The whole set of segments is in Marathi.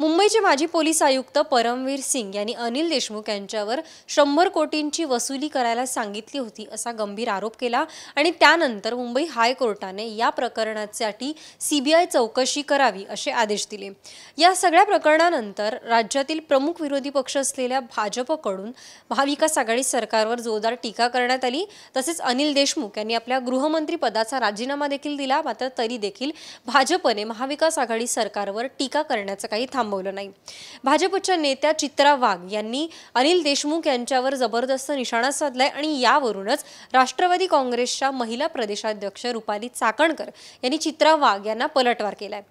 मुंबईचे माजी पोलीस आयुक्त परमवीर सिंग यांनी अनिल देशमुख यांच्यावर शंभर कोटींची वसुली करायला सांगितली होती असा गंभीर आरोप केला आणि त्यानंतर मुंबई हायकोर्टाने या प्रकरणासाठी सीबीआय चौकशी करावी असे आदेश दिले या सगळ्या प्रकरणानंतर राज्यातील प्रमुख विरोधी पक्ष असलेल्या भाजपकडून महाविकास आघाडी सरकारवर जोरदार टीका करण्यात आली तसेच अनिल देशमुख यांनी आपल्या गृहमंत्री पदाचा राजीनामा देखील दिला मात्र तरी देखील भाजपने महाविकास आघाडी सरकारवर टीका करण्याचं काही थांब थांबवलं नाही भाजपच्या नेत्या चित्रा वाघ यांनी अनिल देशमुख यांच्यावर जबरदस्त निशाणा साधलाय आणि यावरूनच राष्ट्रवादी काँग्रेसच्या महिला प्रदेशाध्यक्ष रुपाली चाकणकर यांनी चित्रा वाघ यांना पलटवार केलाय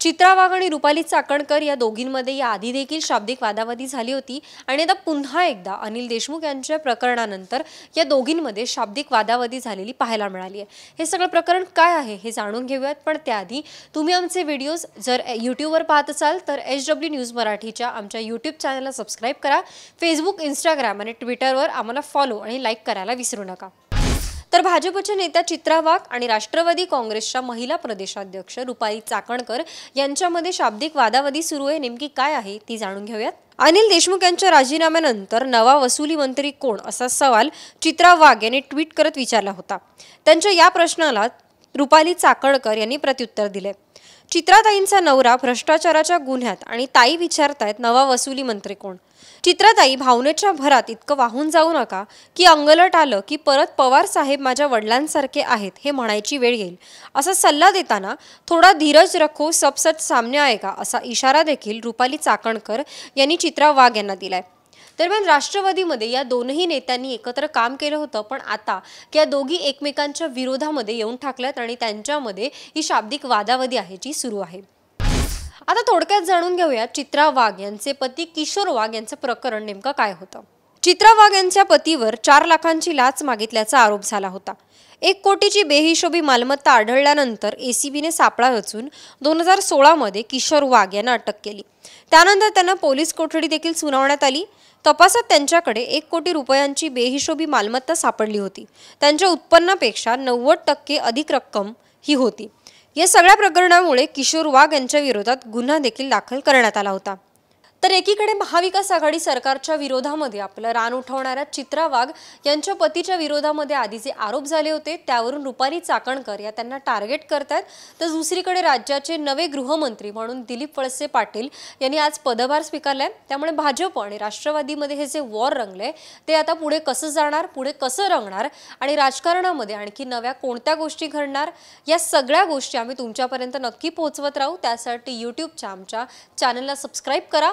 चित्रा वाघ आणि रुपाली चाकणकर या दोघींमध्ये या आधी देखील शाब्दिक वादावादी झाली होती आणि आता पुन्हा एकदा अनिल देशमुख यांच्या प्रकरणानंतर या दोघींमध्ये शाब्दिक वादावादी झालेली पाहायला मिळाली आहे हे सगळं प्रकरण काय आहे हे जाणून घेऊयात पण त्याआधी तुम्ही आमचे व्हिडिओज जर यूट्यूबवर पाहत असाल तर एच डब्ल्यू न्यूज मराठीच्या आमच्या यूट्यूब चॅनलला सबस्क्राईब करा फेसबुक इंस्टाग्राम आणि ट्विटरवर आम्हाला फॉलो आणि लाईक करायला विसरू नका तर भाजपचे नेत्या चित्रा वाघ आणि राष्ट्रवादी काँग्रेसच्या महिला प्रदेशाध्यक्ष रुपाली चाकणकर यांच्यामध्ये शाब्दिक वादावादी सुरू आहे नेमकी काय आहे ती जाणून घेऊयात अनिल देशमुख यांच्या राजीनाम्यानंतर नवा वसुली मंत्री कोण असा सवाल चित्रा वाघ यांनी ट्विट करत विचारला होता त्यांच्या या प्रश्नाला रुपाली चाकणकर यांनी प्रत्युत्तर दिले चित्राताईंचा नवरा भ्रष्टाचाराच्या गुन्ह्यात आणि ताई विचारतायत नवा वसुली मंत्री कोण चित्राताई भावनेच्या भरात इतकं वाहून जाऊ नका की अंगलट आलं की परत पवार साहेब माझ्या वडिलांसारखे आहेत हे म्हणायची वेळ येईल असा सल्ला देताना थोडा धीरज रखो सपसत सामने आहे असा इशारा देखील रुपाली चाकणकर यांनी चित्रा वाघ यांना दिलाय दरम्यान राष्ट्रवादीमध्ये या दोनही नेत्यांनी एकत्र काम केलं होतं पण आता या दोघी एकमेकांच्या विरोधामध्ये येऊन ठाकल्यात आणि त्यांच्यामध्ये ही शाब्दिक वादावादी आहे जी सुरू आहे आता थोडक्यात जाणून घेऊया चित्रा वाघ यांचे पती किशोर वाघ यांचं प्रकरण नेमकं काय होतं चित्रा वाघ यांच्या पतीवर चार लाखांची लाच मागितल्याचा आरोप झाला होता एक कोटीची बेहिशोबी मालमत्ता आढळल्यानंतर एसीबीने सापळा रचून दोन हजार सोळामध्ये किशोर वाघ यांना अटक केली त्यानंतर त्यांना पोलीस कोठडी देखील सुनावण्यात आली तपासात त्यांच्याकडे एक कोटी रुपयांची बेहिशोबी मालमत्ता सापडली होती त्यांच्या उत्पन्नापेक्षा नव्वद टक्के अधिक रक्कम ही होती या सगळ्या प्रकरणामुळे किशोर वाघ यांच्या विरोधात गुन्हा देखील दाखल करण्यात आला होता तर एकीकडे महाविकास आघाडी सरकारच्या विरोधामध्ये आपलं रान उठवणाऱ्या चित्रा वाघ यांच्या पतीच्या विरोधामध्ये आधी जे आरोप झाले होते त्यावरून रुपाली चाकणकर या त्यांना टार्गेट करतात तर दुसरीकडे राज्याचे नवे गृहमंत्री म्हणून दिलीप वळसे पाटील यांनी आज पदभार स्वीकारलाय त्यामुळे भाजप आणि राष्ट्रवादीमध्ये हे जे वॉर रंगले ते आता पुढे कसं जाणार पुढे कसं रंगणार आणि राजकारणामध्ये आणखी नव्या कोणत्या गोष्टी घडणार या सगळ्या गोष्टी आम्ही तुमच्यापर्यंत नक्की पोहोचवत राहू त्यासाठी यूट्यूबच्या आमच्या चॅनलला सबस्क्राईब करा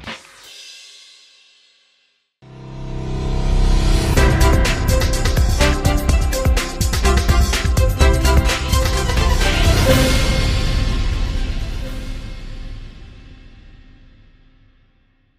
Thank you.